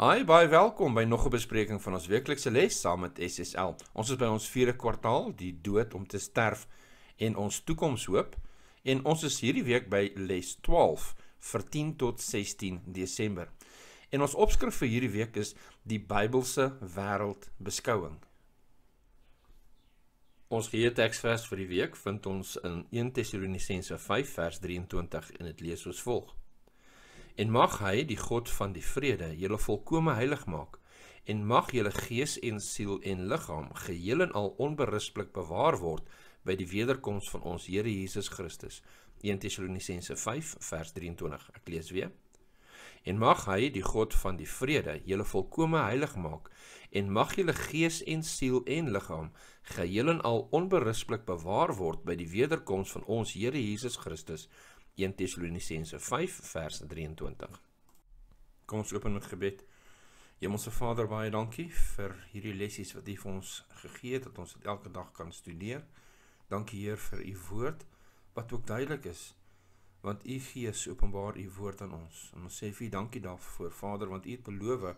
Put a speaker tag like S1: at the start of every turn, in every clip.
S1: Hi, baie welkom by nog 'n bespreking van ons weeklikse les saam met SSL. Ons is by ons 4de kwartaal, die dood om te sterf en ons toekomshoop en ons is hierdie week by les 12 vir 10 tot 16 Desember. En ons opskrif vir hierdie week is die Bybelse wêreldbeskouing. Ons geheetekstvers vir die week vind ons in 1 Tessalonisense 5 vers 23 en dit lees soos volg: en mag hy die God van die vrede julle volkome heilig maak en mag julle gees en siel en liggaam geheel en al onberispelik bewaar word by die wederkoms van ons Here Jesus Christus 1 Tessalonisense 5 vers 23 ek lees weer en mag hy die God van die vrede julle volkome heilig maak en mag julle gees en siel en liggaam geheel en al onberispelik bewaar word by die wederkoms van ons Here Jesus Christus 1 Tessalonisense 5 vers 23. Kom ons open met gebed. Hemelse Vader, baie dankie vir hierdie lessies wat U vir ons gegee het dat ons dit elke dag kan studeer. Dankie Heer vir U woord wat ook duidelik is want U Gees openbaar U woord aan ons. En ons sê vir U dankie daarvoor, Vader, want U het beloof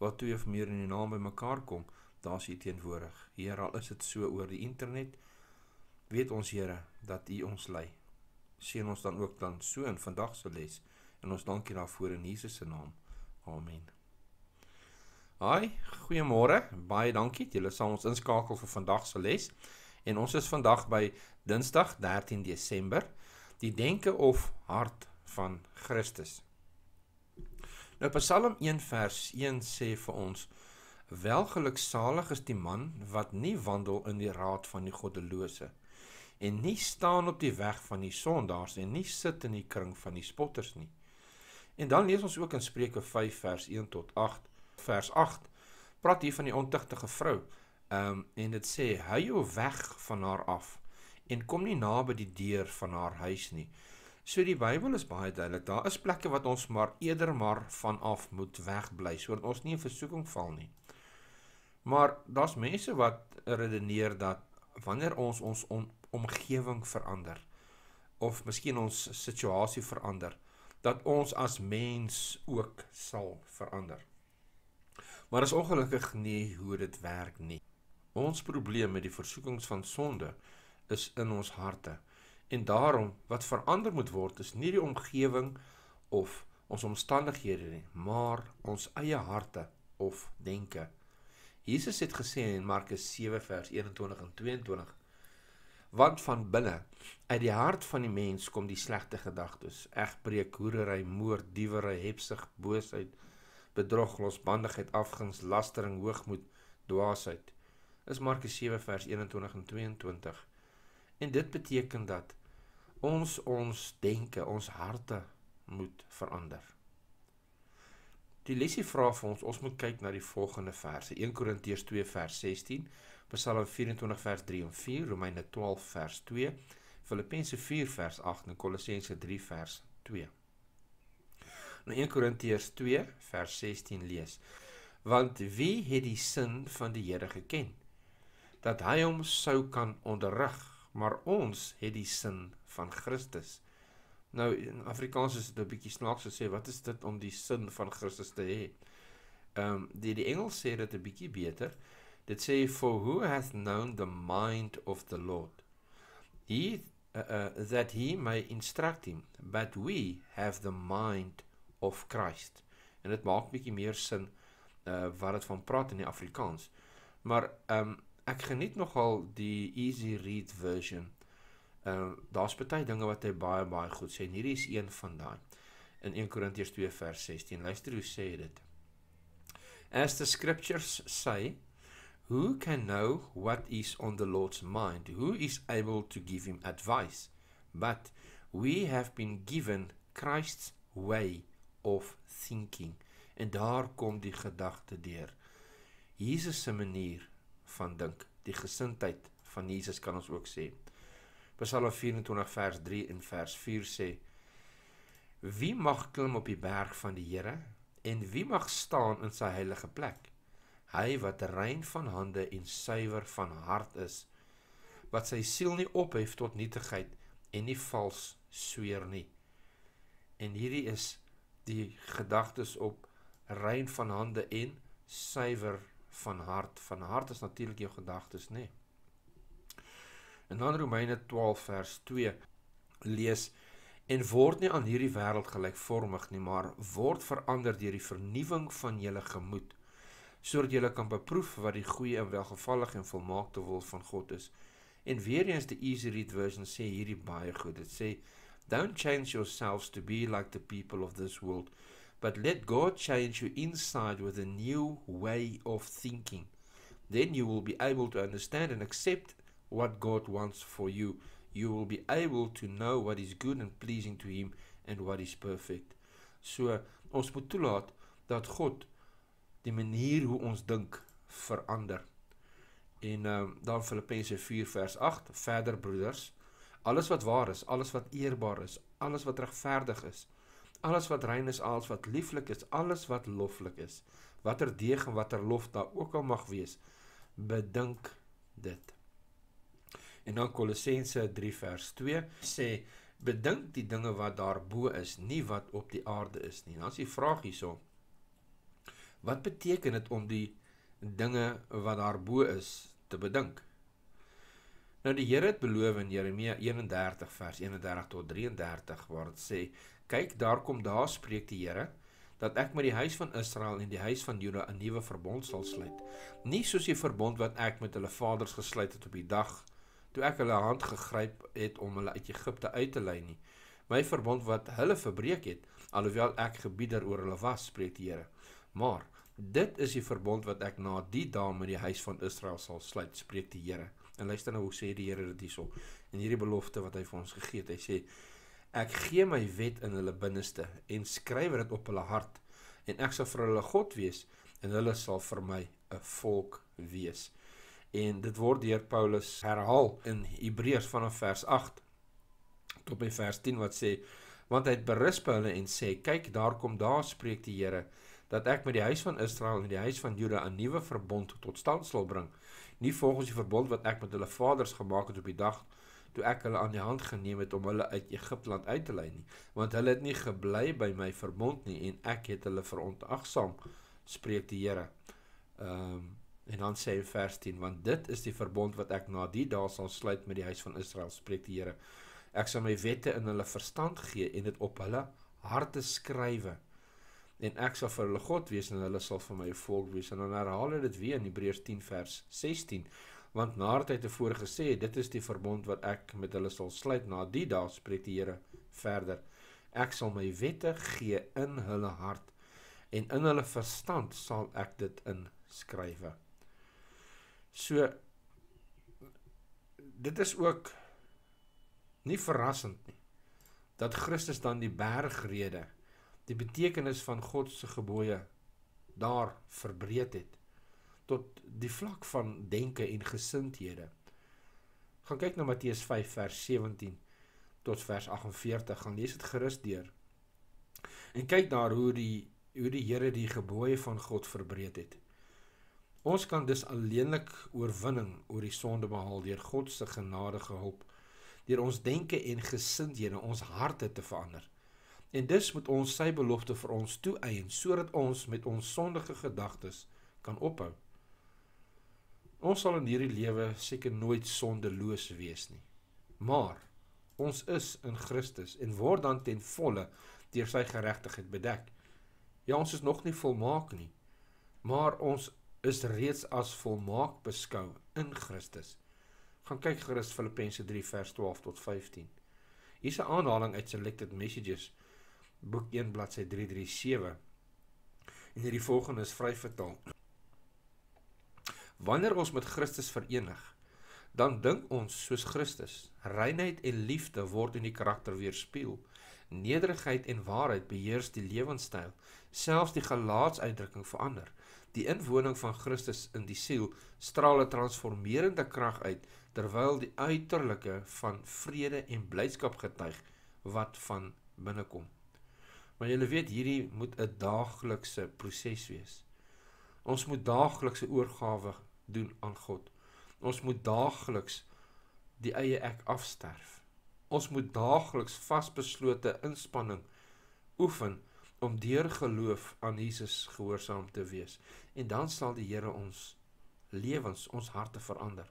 S1: wat twee of meer in U naam bymekaar kom, daar's U teenwoordig. Here, al is dit so oor die internet, weet ons Here dat U ons lei sien ons dan ook dan so in vandag se les en ons dankie daarvoor in Jesus se naam. Amen. Haai, goeiemôre. Baie dankie dat julle saam ons inskakel vir vandag se les. En ons is vandag by Dinsdag 13 Desember, die denke of hart van Christus. Nou Psalm 1 vers 1 sê vir ons: Welgeluksalig is die man wat nie wandel in die raad van die goddelose nie en nie staan op die weg van die sondaars en nie sit in die kring van die spotters nie. En dan lees ons ook in Spreuke 5 vers 1 tot 8 vers 8 praat hier van die ontugtige vrou. Ehm um, en dit sê hy jou weg van haar af en kom nie naby die deur van haar huis nie. So die Bybel is baie duidelik. Daar is plekke wat ons maar eerder maar van af moet wegbly sodat ons nie in versoeking val nie. Maar daar's mense wat redeneer dat wanneer ons ons on, omgewing verander of miskien ons situasie verander dat ons as mens ook sal verander. Maar is ongelukkig nie hoe dit werk nie. Ons probleem met die versoekings van sonde is in ons harte. En daarom wat verander moet word is nie die omgewing of ons omstandighede nie, maar ons eie harte of denke. Jesus het gesê in Markus 7 vers 21 en 22 want van binne uit die hart van die mens kom die slegte gedagtes egbreek hoerery moord diewery hebsug boosheid bedrog losbandigheid afguns lastering hoogmoed dwaasheid is Markus 7 vers 21 en 22 en dit beteken dat ons ons denke ons harte moet verander die lesie vra vir ons ons moet kyk na die volgende verse 1 Korintiërs 2 vers 16 Psalm 24 vers 3 en 4, Romeine 12 vers 2, Filippense 4 vers 8 en Kolossense 3 vers 2. Nou 1 Korintiërs 2 vers 16 lees: Want wie het die sin van die Here geken? Dat hy hom sou kan onderrig, maar ons het die sin van Christus. Nou in Afrikaans is dit 'n bietjie snaaks om te sê wat is dit om die sin van Christus te hê? Ehm um, die die Engels sê dit 'n bietjie beter. Dit sê for who hath known the mind of the Lord? He uh, uh, that he may instruct him, but we have the mind of Christ. En dit maak bietjie meer sin uh wat dit van praat in die Afrikaans. Maar ehm um, ek geniet nogal die easy read version. Ehm uh, daar's baie dinge wat hy baie baie goed sê en hierdie is een van daai. In 1 Korintiërs 2 vers 16. Luister hoe sê hy dit. As the scriptures say Who can know what is on the Lord's mind? Who is able to give him advice? But we have been given Christ's way of thinking. En daar kom die gedagte deur. Jesus se manier van dink, die gesindheid van Jesus kan ons ook sê. Psalm 24 vers 3 en vers 4 sê: Wie mag klim op die berg van die Here? En wie mag staan in sy heilige plek? hy wat rein van hande en suiwer van hart is wat sy siel nie ophef tot nietigheid en nie vals sweer nie en hierdie is die gedagtes op rein van hande en suiwer van hart van hart is natuurlik jou gedagtes nê nee. in dan Romeine 12 vers 2 lees en word nie aan hierdie wêreld gelykvormig nie maar word verander deur die vernuwing van julle gemoed sodat julle kan beproef wat die goeie en welgevallige en volmaakte wil van God is. En weer eens die easy read version sê hierdie baie goed. Dit sê don't change yourselves to be like the people of this world, but let God change you inside with a new way of thinking. Then you will be able to understand and accept what God wants for you. You will be able to know what is good and pleasing to him and what is perfect. So ons moet toelaat dat God die manier hoe ons dink verander. En um, dan Filippense 4 vers 8, verder broeders, alles wat waar is, alles wat eerbaar is, alles wat regverdig is, alles wat rein is, alles wat lieflik is, alles wat loflik is, watter deeg en watter lof daar ook al mag wees, bedink dit. En dan Kolossense 3 vers 2 sê bedink die dinge wat daarbo is, nie wat op die aarde is nie. Dan is die vraag hierso: Wat beteken dit om die dinge wat daarbo is te bedink? Nou die Here het beloof in Jeremia 31 vers 31 tot 33 waar dit sê: "Kyk, daar kom daar spreek die Here dat ek met die huis van Israel en die huis van Juda 'n nuwe verbond sal sluit. Nie soos die verbond wat ek met hulle vaders gesluit het op die dag toe ek hulle hand gegryp het om hulle uit Egipte uit te lei nie. My verbond wat hulle verbreek het, alhoewel ek gebieder oor hulle was, spreek die Here." Maar dit is die verbond wat ek na die dae met die huis van Israel sal sluit, spreek die Here. En luister nou hoe sê die Here dit hierso. En hierdie belofte wat hy vir ons gegee het, hy sê ek gee my wet in hulle binneste en skryf dit op hulle hart en ek sal vir hulle God wees en hulle sal vir my 'n volk wees. En dit word deur Paulus herhaal in Hebreërs vanaf vers 8 tot by vers 10 wat sê want hy het berus by hulle en sê kyk daar kom daar spreek die Here dat ek met die huis van Israel en die huis van Juda 'n nuwe verbond tot stand sal bring, nie volgens die verbond wat ek met hulle vaders gemaak het op die dag toe ek hulle aan die hand geneem het om hulle uit Egipte land uit te lei nie, want hulle het nie gebly by my verbond nie en ek het hulle verontagsaam, spreek die Here. Ehm um, en dan sê vers 10 want dit is die verbond wat ek na die dae sal sluit met die huis van Israel spreek die Here ek sal my wette in hulle verstand gee en dit op hulle harte skrywe en ek sal vir hulle God wees en hulle sal vir my volk wees en dan herhaal hy dit weer in Hebreërs 10 vers 16 want nadat hy tevore gesê het dit is die verbond wat ek met hulle sal sluit na die dag spreek die Here verder ek sal my wette gee in hulle hart en in hulle verstand sal ek dit inskrywe so dit is ook nie verrassend nie dat Christus dan die bergrede die betekenis van God se gebooie daar verbreed het tot die vlak van denke en gesindhede. Gaan kyk na Matteus 5 vers 17 tot vers 48, gaan lees dit gerus deur. En kyk daar hoe die hoe die Here die gebooie van God verbreed het. Ons kan dus alleenlik oorwinning oor die sonde behaal deur God se genadige hulp, deur ons denke en gesindhede, ons harte te verander. En dus moet ons sy belofte vir ons toeëien sodat ons met ons sondige gedagtes kan ophou. Ons sal in hierdie lewe seker nooit sondeloos wees nie. Maar ons is in Christus en word dan ten volle deur sy geregtigheid bedek. Ja, ons is nog nie volmaak nie, maar ons is reeds as volmaak beskou in Christus. Gaan kyk gerus Filippense 3 vers 12 tot 15. Hier is 'n aanhaling uit Selected Messages 2019 boek 1 bladsy 337 en hierdie volgende is vry vertaal wanneer ons met Christus verenig dan dink ons soos Christus reinheid en liefde word in die karakter weerspieël nederigheid en waarheid beheers die lewenstyl selfs die gelaatsuitdrukking verander die inwoning van Christus in die siel straal 'n transformerende krag uit terwyl die uiterlike van vrede en blydskap getuig wat van binnekom Maar julle weet hierdie moet 'n daaglikse proses wees. Ons moet daaglikse oorgawe doen aan God. Ons moet daagliks die eie ek afsterf. Ons moet daagliks vasbeslote inspanning oefen om deur geloof aan Jesus gehoorsaam te wees. En dan sal die Here ons lewens, ons harte verander.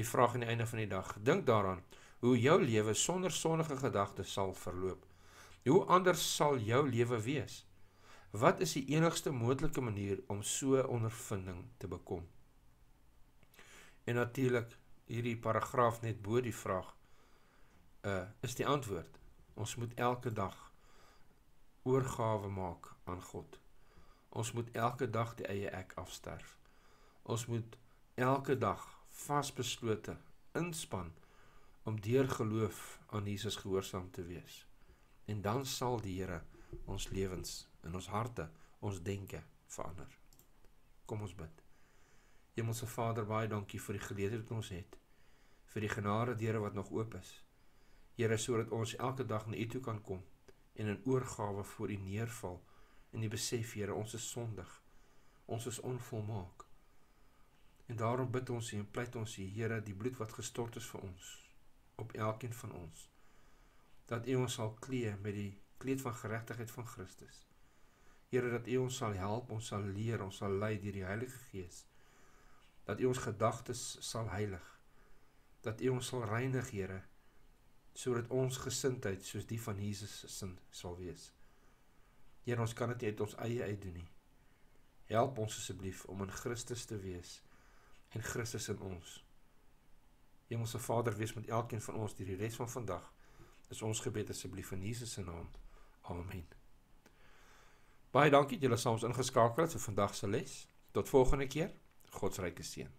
S1: Die vraag aan die einde van die dag, dink daaraan hoe jou lewe sonder sondige gedagtes sal verloop. Hoe anders sal jou lewe wees? Wat is die enigste moontlike manier om so 'n ondervinding te bekom? En natuurlik hierdie paragraaf net bo die vraag uh is die antwoord. Ons moet elke dag oorgawe maak aan God. Ons moet elke dag die eie ek afsterf. Ons moet elke dag vasbeslote inspann om deur geloof aan Jesus gehoorsaam te wees en dan sal die Here ons lewens en ons harte, ons denke verander. Kom ons bid. Hemelse Vader, baie dankie vir die geleentheid wat ons het vir die genade deure wat nog oop is. Here, sodat ons elke dag na U toe kan kom en in oorgawe voor U neerval en die besef, Here, ons is sondig. Ons is onvolmaak. En daarom bid ons en pleit ons, Here, die bloed wat gestort is vir ons op elkeen van ons dat U ons sal klee met die kleed van geregtigheid van Christus. Here dat U ons sal help, ons sal leer, ons sal lei deur die Heilige Gees. Dat U ons gedagtes sal heilig. Dat U ons sal reinig, Here, sodat ons gesindheid soos die van Jesus se sin sal wees. Here, ons kan dit nie uit ons eie uit doen nie. Help ons asseblief om in Christus te wees en Christus in ons. Hemelse Vader, wees met elkeen van ons deur die res van vandag is ons gebed asseblief in Jesus se naam. Amen. Baie dankie dat julle saam ons ingeskakel het vir vandag se les. Tot volgende keer. God se ryke seën.